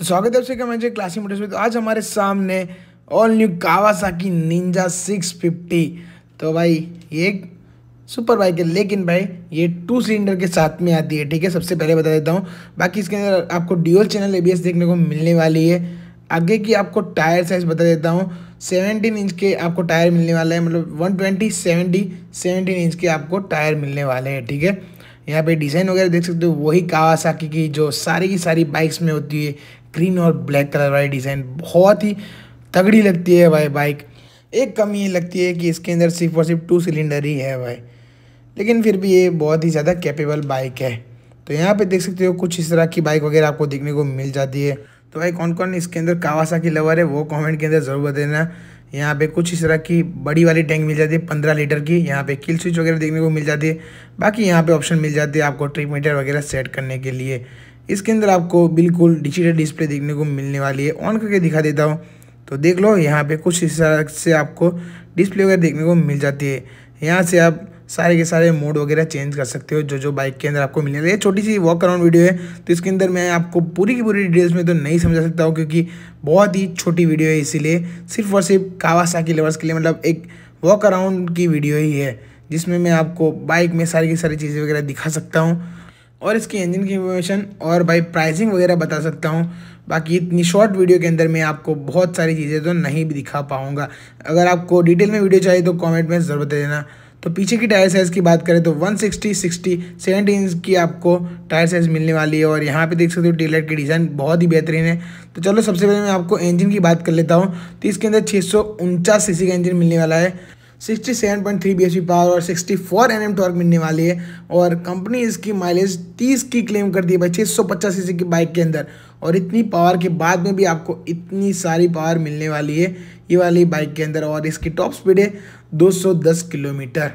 तो स्वागत है आपसे मैं क्लासिक मोटर्स में तो आज हमारे सामने ऑल न्यू कावासाकी निंजा 650 तो भाई ये एक सुपर बाइक है लेकिन भाई ये टू सिलेंडर के साथ में आती है ठीक है सबसे पहले बता देता हूँ बाकी इसके अंदर आपको ड्यूअल चैनल ए देखने को मिलने वाली है आगे की आपको टायर साइज़ बता देता हूँ सेवनटीन इंच के आपको टायर मिलने वाला है मतलब वन ट्वेंटी सेवेंटी इंच के आपको टायर मिलने वाले हैं ठीक है यहाँ पे डिज़ाइन वगैरह देख सकते हो वही कावासाकी की जो सारी की सारी बाइक्स में होती है ग्रीन और ब्लैक कलर वाली डिज़ाइन बहुत ही तगड़ी लगती है भाई बाइक एक कमी ये लगती है कि इसके अंदर सिर्फ और सिर्फ टू सिलेंडर ही है भाई लेकिन फिर भी ये बहुत ही ज़्यादा कैपेबल बाइक है तो यहाँ पे देख सकते हो कुछ इस तरह की बाइक वगैरह आपको देखने को मिल जाती है तो भाई कौन कौन इसके अंदर कावासा की लवर है वो कमेंट के अंदर ज़रूर देना यहाँ पे कुछ इस तरह की बड़ी वाली टैंक मिल जाती है पंद्रह लीटर की यहाँ पे किल स्विच वगैरह देखने को मिल जाती है बाकी यहाँ पे ऑप्शन मिल जाते हैं आपको ट्रिप मीटर वगैरह सेट करने के लिए इसके अंदर आपको बिल्कुल डिजिटल डिस्प्ले देखने को मिलने वाली है ऑन करके दिखा देता हूँ तो देख लो यहाँ पे कुछ इस तरह से आपको डिस्प्ले वगैरह देखने को मिल जाती है यहाँ से आप सारे के सारे मोड वगैरह चेंज कर सकते हो जो जो बाइक के अंदर आपको मिलेगा ये छोटी सी वॉक अराउंड वीडियो है तो इसके अंदर मैं आपको पूरी की पूरी डिटेल्स में तो नहीं समझा सकता हूँ क्योंकि बहुत ही छोटी वीडियो है इसीलिए सिर्फ और सिर्फ कावासाकी लेवर्स के लिए मतलब एक वॉक अराउंड की वीडियो ही है जिसमें मैं आपको बाइक में सारी की सारी चीज़ें वगैरह दिखा सकता हूँ और इसके इंजन की इन्फॉर्मेशन और बाइक प्राइसिंग वगैरह बता सकता हूँ बाकी इतनी शॉर्ट वीडियो के अंदर मैं आपको बहुत सारी चीज़ें तो नहीं भी दिखा पाऊँगा अगर आपको डिटेल में वीडियो चाहिए तो कॉमेंट में ज़रूर बता देना तो पीछे की टायर साइज़ की बात करें तो 160, 60, 70 इंच की आपको टायर साइज़ मिलने वाली है और यहाँ पे देख सकते हो डीलर की डिज़ाइन बहुत ही बेहतरीन है तो चलो सबसे पहले मैं आपको इंजन की बात कर लेता हूँ तो इसके अंदर छः सौ का इंजन मिलने वाला है sixty seven point three B H P power और sixty four N M torque मिलने वाली है और कंपनी इसकी माइलेज तीस की क्लेम करती है भाई छः सौ पचास सी की बाइक के अंदर और इतनी पावर के बाद में भी आपको इतनी सारी पावर मिलने वाली है ये वाली बाइक के अंदर और इसकी टॉप स्पीड है दो सौ दस किलोमीटर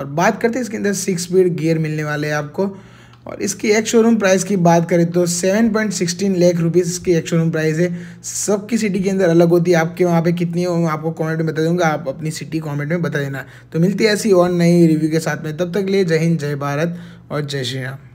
और बात करते हैं इसके अंदर सिक्स स्पीड गियर मिलने वाले हैं आपको और इसकी एक शोरूम प्राइस की बात करें तो 7.16 लाख रुपीस इसकी एक शोरूम प्राइस है सबकी सिटी के अंदर अलग होती है आपके वहाँ पे कितनी हो आपको कमेंट में बता दूंगा आप अपनी सिटी कमेंट में बता देना तो मिलती है ऐसी और नई रिव्यू के साथ में तब तक लिए जय हिंद जय भारत और जय श्री राम